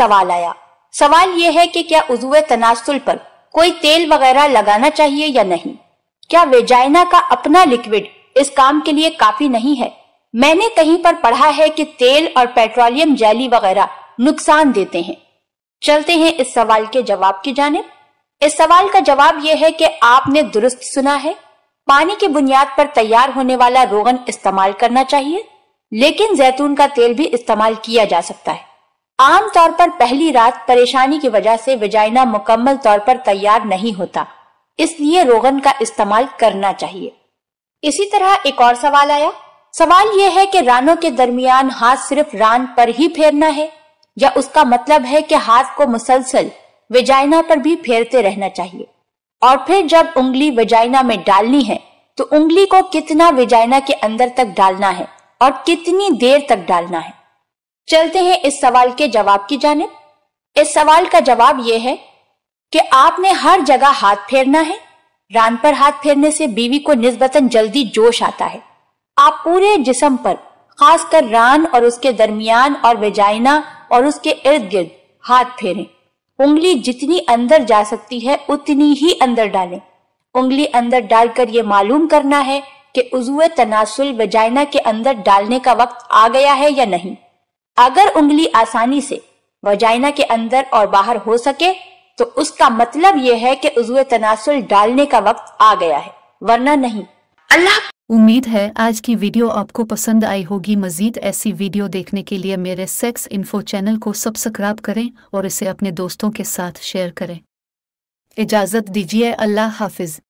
सवाल आया सवाल यह है कि क्या उजुए तनासुल पर कोई तेल वगैरह लगाना चाहिए या नहीं क्या वेजाइना का अपना लिक्विड इस काम के लिए काफी नहीं है मैंने कहीं पर पढ़ा है कि तेल और पेट्रोलियम जैली वगैरह नुकसान देते हैं चलते हैं इस सवाल के जवाब की जाने इस सवाल का जवाब यह है कि आपने दुरुस्त सुना है पानी की बुनियाद पर तैयार होने वाला रोगन इस्तेमाल करना चाहिए लेकिन जैतून का तेल भी इस्तेमाल किया जा सकता है आमतौर पर पहली रात परेशानी की वजह से वजाइना मुकम्मल तौर पर तैयार नहीं होता इसलिए रोगन का इस्तेमाल करना चाहिए इसी तरह एक और सवाल आया सवाल यह है कि रानों के दरमियान हाथ सिर्फ रान पर ही फेरना है या उसका मतलब है कि हाथ को मुसलसल वेजाइना पर भी फेरते रहना चाहिए और फिर जब उंगली वेजाइना में डालनी है तो उंगली को कितना वेजाइना के अंदर तक डालना है और कितनी देर तक डालना है चलते हैं इस सवाल के जवाब की जाने इस सवाल का जवाब यह है कि आपने हर जगह हाथ फेरना है रान पर हाथ फेरने से बीवी को निस्बतन जल्दी जोश आता है आप पूरे जिसम पर खासकर रान और उसके दरमियान और वेजाइना और उसके इर्द गिर्द हाथ फेरें उंगली जितनी अंदर जा सकती है उतनी ही अंदर डालें उंगली अंदर डालकर ये मालूम करना है कि उजुए तनासुल वजाइना के अंदर डालने का वक्त आ गया है या नहीं अगर उंगली आसानी से वजाइना के अंदर और बाहर हो सके तो उसका मतलब यह है कि उजवे तनासुल डालने का वक्त आ गया है वरना नहीं अल्लाह उम्मीद है आज की वीडियो आपको पसंद आई होगी मजीद ऐसी वीडियो देखने के लिए मेरे सेक्स इन्फो चैनल को सब्सक्राइब करें और इसे अपने दोस्तों के साथ शेयर करें इजाज़त दीजिए अल्लाह हाफिज़